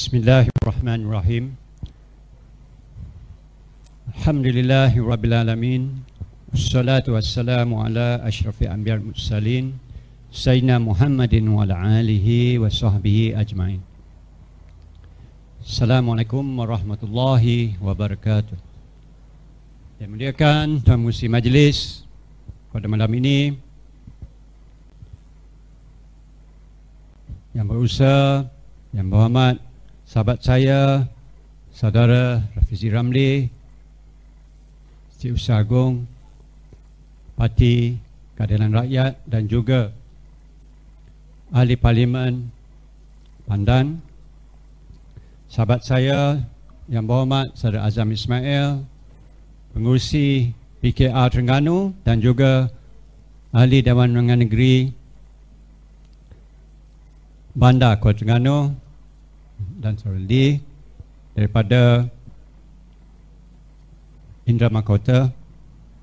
Bismillahirrahmanirrahim. Alhamdulillahirabbil alamin. wassalamu ala asyrafil anbiya'i mursalin sayyidina Muhammadin wa alihi wa sahbihi ajmain. Assalamualaikum warahmatullahi wabarakatuh. Yang muliakan tuan mufti majlis pada malam ini yang berusaha yang berhormat sahabat saya, saudara Rafizi Ramli, Cik Usaha Agong, Parti Keadilan Rakyat dan juga Ahli Parlimen Pandan, sahabat saya yang berhormat Saudara Azam Ismail, pengurusi PKR Terengganu dan juga Ahli Dewan Rangan Negeri Bandar Kota Terengganu, dan Cheryl daripada Indra Makota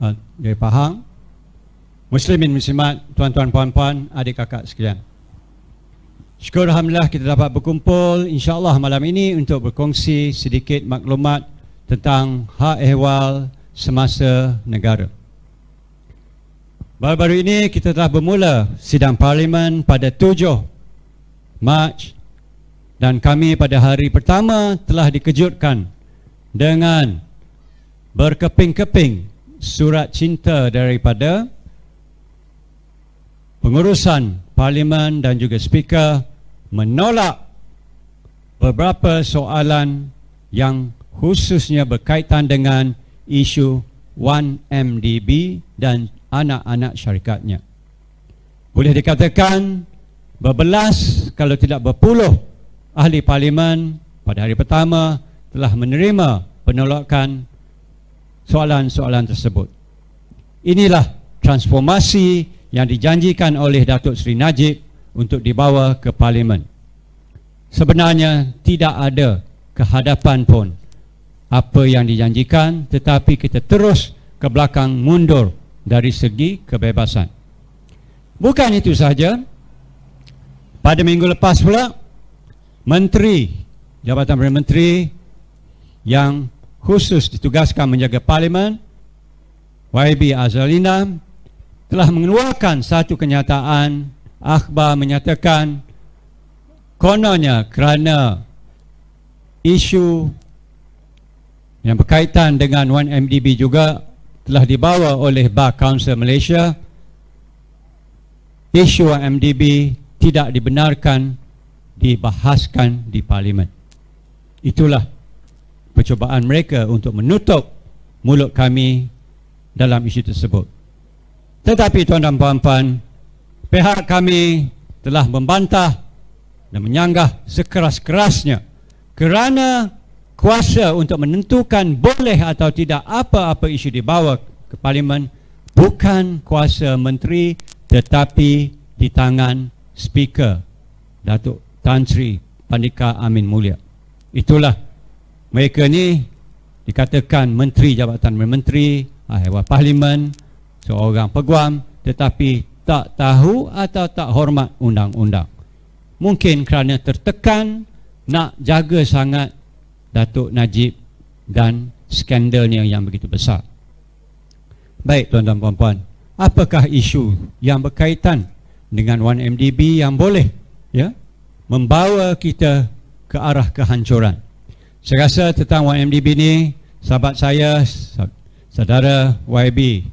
uh, dari Pahang Muslimin Muslimat, tuan-tuan, puan-puan, adik kakak sekalian Syukur Alhamdulillah kita dapat berkumpul insyaAllah malam ini untuk berkongsi sedikit maklumat tentang hak ehwal semasa negara Baru-baru ini kita telah bermula sidang parlimen pada 7 Mac 2019 dan kami pada hari pertama telah dikejutkan dengan berkeping-keping surat cinta daripada pengurusan parlimen dan juga speaker menolak beberapa soalan yang khususnya berkaitan dengan isu 1MDB dan anak-anak syarikatnya. Boleh dikatakan berbelas kalau tidak berpuluh ahli parlimen pada hari pertama telah menerima penolakan soalan-soalan tersebut. Inilah transformasi yang dijanjikan oleh Datuk Seri Najib untuk dibawa ke parlimen. Sebenarnya tidak ada kehadapan pun apa yang dijanjikan tetapi kita terus ke belakang mundur dari segi kebebasan. Bukan itu sahaja. Pada minggu lepas pula, menteri Jabatan Perdana Menteri yang khusus ditugaskan menjaga parlimen YB Azalina telah mengeluarkan satu kenyataan akhbar menyatakan kononnya kerana isu yang berkaitan dengan 1MDB juga telah dibawa oleh Bar Council Malaysia isu 1MDB tidak dibenarkan dibahaskan di parlimen. Itulah percubaan mereka untuk menutup mulut kami dalam isu tersebut. Tetapi tuan dan puan-puan, pihak kami telah membantah dan menyanggah sekeras-kerasnya kerana kuasa untuk menentukan boleh atau tidak apa-apa isu dibawa ke parlimen bukan kuasa menteri tetapi di tangan speaker Datuk Tan Sri Pandika Amin Mulia. Itulah mereka ni dikatakan menteri jabatan menteri, ahli parlimen, seorang peguam tetapi tak tahu atau tak hormat undang-undang. Mungkin kerana tertekan nak jaga sangat Datuk Najib dan skandalnya yang begitu besar. Baik tuan-tuan puan-puan, apakah isu yang berkaitan dengan 1MDB yang boleh ya membawa kita ke arah kehancuran. Saya rasa tentang YMDB ini, sahabat saya, saudara YB,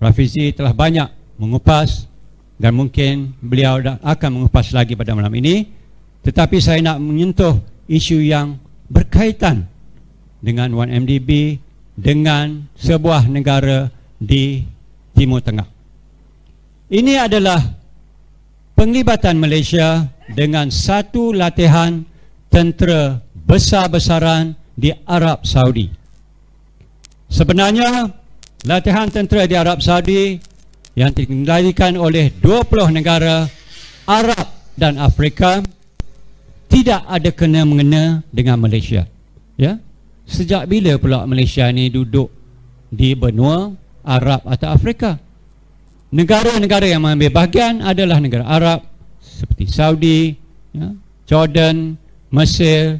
Rafizi telah banyak mengupas dan mungkin beliau akan mengupas lagi pada malam ini. Tetapi saya nak menyentuh isu yang berkaitan dengan 1MDB dengan sebuah negara di Timur Tengah. Ini adalah penglibatan Malaysia dengan satu latihan tentera besar-besaran di Arab Saudi. Sebenarnya, latihan tentera di Arab Saudi yang dikendalikan oleh 20 negara Arab dan Afrika tidak ada kena-mengena dengan Malaysia. Ya? Sejak bila pula Malaysia ni duduk di benua Arab atau Afrika? Negara-negara yang mengambil bahagian adalah negara Arab seperti Saudi, ya, Jordan, Mesir,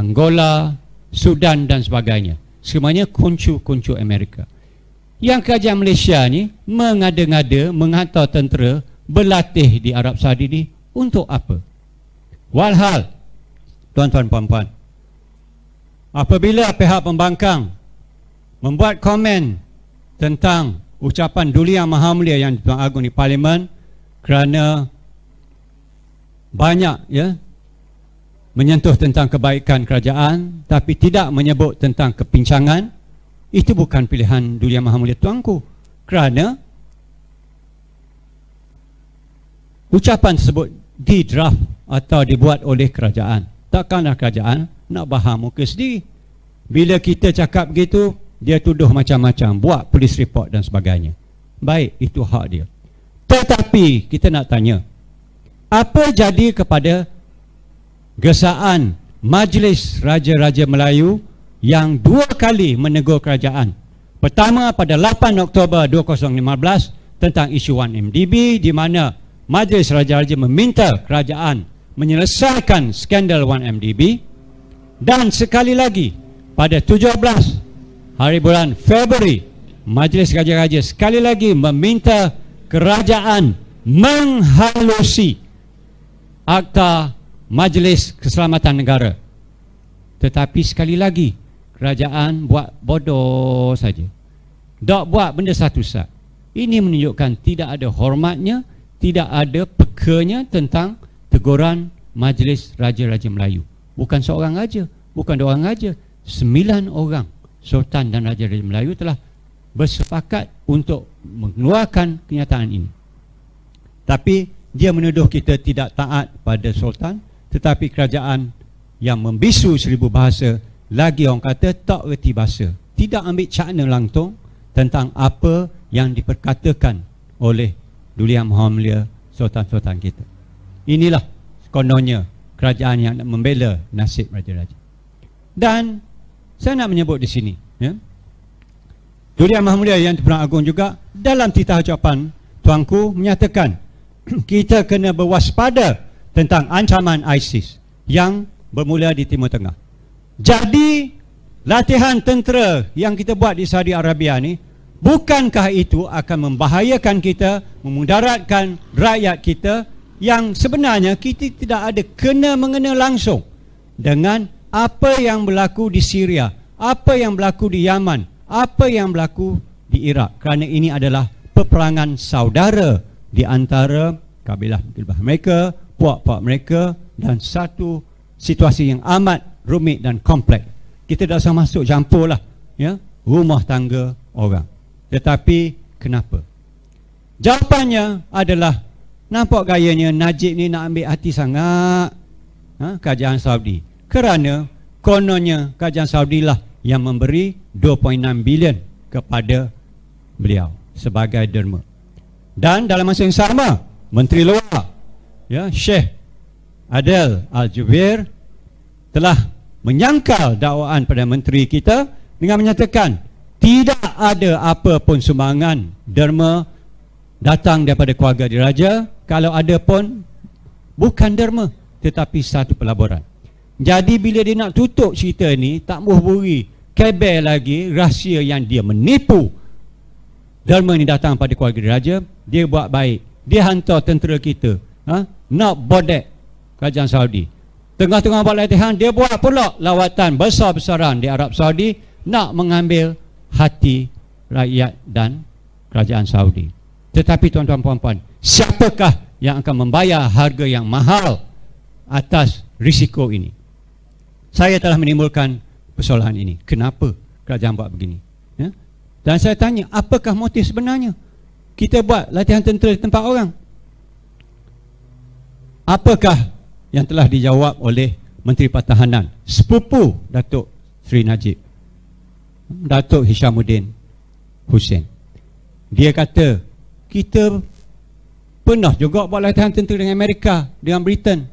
Angola, Sudan dan sebagainya. Semuanya kuncu-kuncu Amerika. Yang kerajaan Malaysia ni mengada-ngada menghantar tentera berlatih di Arab Saudi ni untuk apa? Walhal, tuan-tuan puan-puan, apabila pihak pembangkang membuat komen tentang ucapan Duli Yang Maha Mulia yang Tuan Agung di Parlimen kerana banyak ya menyentuh tentang kebaikan kerajaan tapi tidak menyebut tentang kepincangan itu bukan pilihan Duli Yang Maha Mulia Tuanku kerana ucapan tersebut di draft atau dibuat oleh kerajaan takkanlah kerajaan nak faham muka sendiri bila kita cakap begitu dia tuduh macam-macam buat polis report dan sebagainya baik itu hak dia tetapi kita nak tanya apa jadi kepada gesaan Majlis Raja-Raja Melayu yang dua kali menegur kerajaan. Pertama pada 8 Oktober 2015 tentang isu 1MDB di mana Majlis Raja-Raja meminta kerajaan menyelesaikan skandal 1MDB dan sekali lagi pada 17 hari bulan Februari Majlis Raja-Raja sekali lagi meminta kerajaan menghalusi Akta Majlis Keselamatan Negara. Tetapi sekali lagi, kerajaan buat bodoh saja. Tak buat benda satu saat. Ini menunjukkan tidak ada hormatnya, tidak ada pekanya tentang teguran Majlis Raja-Raja Melayu. Bukan seorang saja, bukan dua orang saja. Sembilan orang Sultan dan Raja-Raja Melayu telah bersepakat untuk mengeluarkan kenyataan ini. Tapi dia menuduh kita tidak taat pada sultan tetapi kerajaan yang membisu seribu bahasa lagi orang kata tak reti bahasa tidak ambil cakna langtung tentang apa yang diperkatakan oleh Duli Yang Maha Mulia sultan-sultan kita inilah kononnya kerajaan yang nak membela nasib raja-raja dan saya nak menyebut di sini ya Duli Yang Maha Mulia yang pernah agung juga dalam titah ucapan tuanku menyatakan kita kena berwaspada tentang ancaman ISIS yang bermula di Timur Tengah. Jadi latihan tentera yang kita buat di Saudi Arabia ni bukankah itu akan membahayakan kita, memudaratkan rakyat kita yang sebenarnya kita tidak ada kena mengena langsung dengan apa yang berlaku di Syria, apa yang berlaku di Yaman, apa yang berlaku di Iraq kerana ini adalah peperangan saudara di antara kabilah kabilah mereka, puak-puak mereka dan satu situasi yang amat rumit dan kompleks. Kita dah usah masuk campur lah, ya, rumah tangga orang. Tetapi kenapa? Jawapannya adalah nampak gayanya Najib ni nak ambil hati sangat ha, kerajaan Saudi. Kerana kononnya kajian Saudi lah yang memberi 2.6 bilion kepada beliau sebagai derma dan dalam masa yang sama Menteri Luar ya Sheikh Adel Al Jubir telah menyangkal dakwaan pada menteri kita dengan menyatakan tidak ada apa pun sumbangan derma datang daripada keluarga diraja kalau ada pun bukan derma tetapi satu pelaburan jadi bila dia nak tutup cerita ni tak mahu buri kebel lagi rahsia yang dia menipu Derma ni datang pada keluarga raja, Dia buat baik Dia hantar tentera kita ha? Nak bodek kerajaan Saudi Tengah-tengah buat latihan Dia buat pula lawatan besar-besaran di Arab Saudi Nak mengambil hati rakyat dan kerajaan Saudi Tetapi tuan-tuan puan-puan Siapakah yang akan membayar harga yang mahal Atas risiko ini Saya telah menimbulkan persoalan ini Kenapa kerajaan buat begini dan saya tanya, apakah motif sebenarnya? Kita buat latihan tentera di tempat orang. Apakah yang telah dijawab oleh Menteri Pertahanan? Sepupu Datuk Sri Najib. Datuk Hishamuddin Hussein. Dia kata, kita pernah juga buat latihan tentera dengan Amerika, dengan Britain.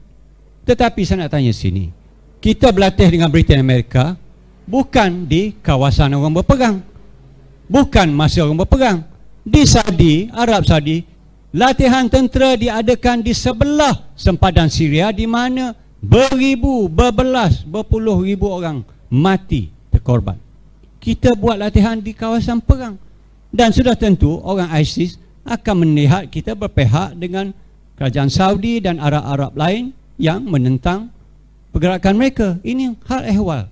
Tetapi saya nak tanya sini. Kita berlatih dengan Britain Amerika bukan di kawasan orang berperang bukan masa orang berperang di Saudi, Arab Saudi latihan tentera diadakan di sebelah sempadan Syria di mana beribu, berbelas, berpuluh ribu orang mati terkorban kita buat latihan di kawasan perang dan sudah tentu orang ISIS akan melihat kita berpihak dengan kerajaan Saudi dan Arab-Arab lain yang menentang pergerakan mereka ini hal ehwal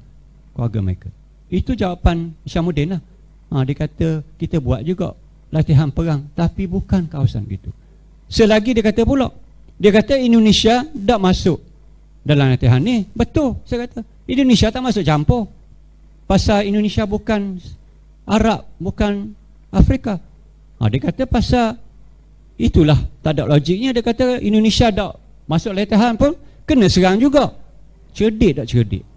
keluarga mereka itu jawapan Syamuddin lah ha, Dia kata kita buat juga latihan perang Tapi bukan kawasan gitu. Selagi dia kata pula Dia kata Indonesia tak masuk dalam latihan ni Betul saya kata Indonesia tak masuk campur Pasal Indonesia bukan Arab Bukan Afrika ha, Dia kata pasal itulah Tak ada logiknya dia kata Indonesia tak masuk latihan pun Kena serang juga Cerdik tak cerdik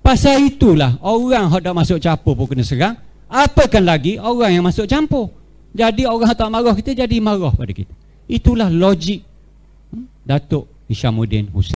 Pasal itulah orang yang tak masuk campur pun kena serang Apakan lagi orang yang masuk campur Jadi orang tak marah kita jadi marah pada kita Itulah logik hmm, Datuk Isyamuddin Hussein